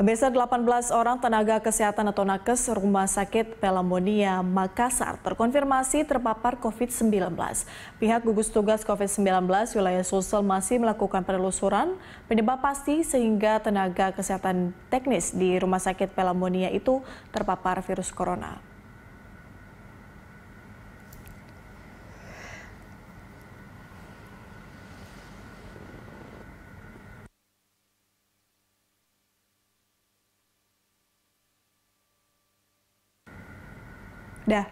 Pemirsa 18 orang tenaga kesehatan atau nakes Rumah Sakit Pelamonia Makassar terkonfirmasi terpapar COVID-19. Pihak gugus tugas COVID-19 wilayah Sulsel masih melakukan penelusuran penyebab pasti sehingga tenaga kesehatan teknis di Rumah Sakit Pelamonia itu terpapar virus corona. Dah.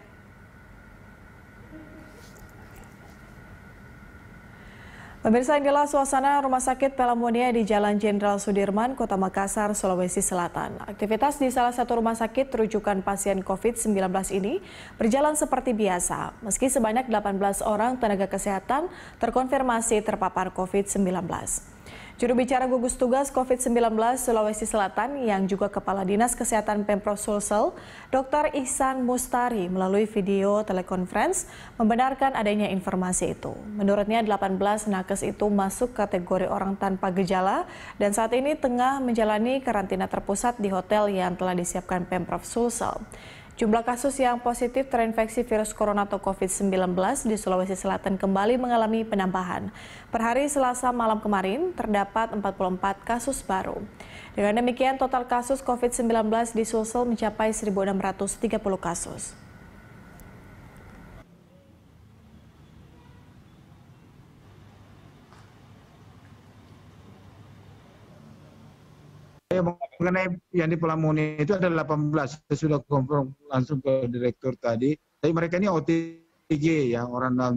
Pemirsa inilah suasana Rumah Sakit Pelamonia di Jalan Jenderal Sudirman, Kota Makassar, Sulawesi Selatan. Aktivitas di salah satu rumah sakit rujukan pasien COVID-19 ini berjalan seperti biasa, meski sebanyak 18 orang tenaga kesehatan terkonfirmasi terpapar COVID-19. Juru bicara gugus tugas COVID-19 Sulawesi Selatan yang juga Kepala Dinas Kesehatan Pemprov Sulsel, Dr. Ihsan Mustari melalui video telekonferensi membenarkan adanya informasi itu. Menurutnya 18 nakes itu masuk kategori orang tanpa gejala dan saat ini tengah menjalani karantina terpusat di hotel yang telah disiapkan Pemprov Sulsel. Jumlah kasus yang positif terinfeksi virus corona atau COVID-19 di Sulawesi Selatan kembali mengalami penambahan. Per hari Selasa malam kemarin terdapat 44 kasus baru. Dengan demikian total kasus COVID-19 di Sulsel mencapai 1.630 kasus. Ya, mengenai yang di Pelamunia itu ada 18 saya sudah konfirm langsung ke direktur tadi tapi mereka ini OTG ya orang dalam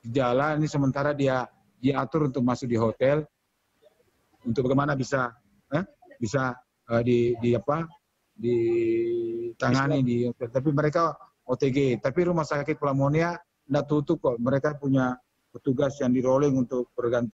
gejala ini sementara dia diatur untuk masuk di hotel untuk bagaimana bisa eh, bisa eh, di, di apa ditangani di hotel tapi mereka OTG tapi rumah sakit Pelamunia ya, tidak tutup kok mereka punya petugas yang di rolling untuk berganti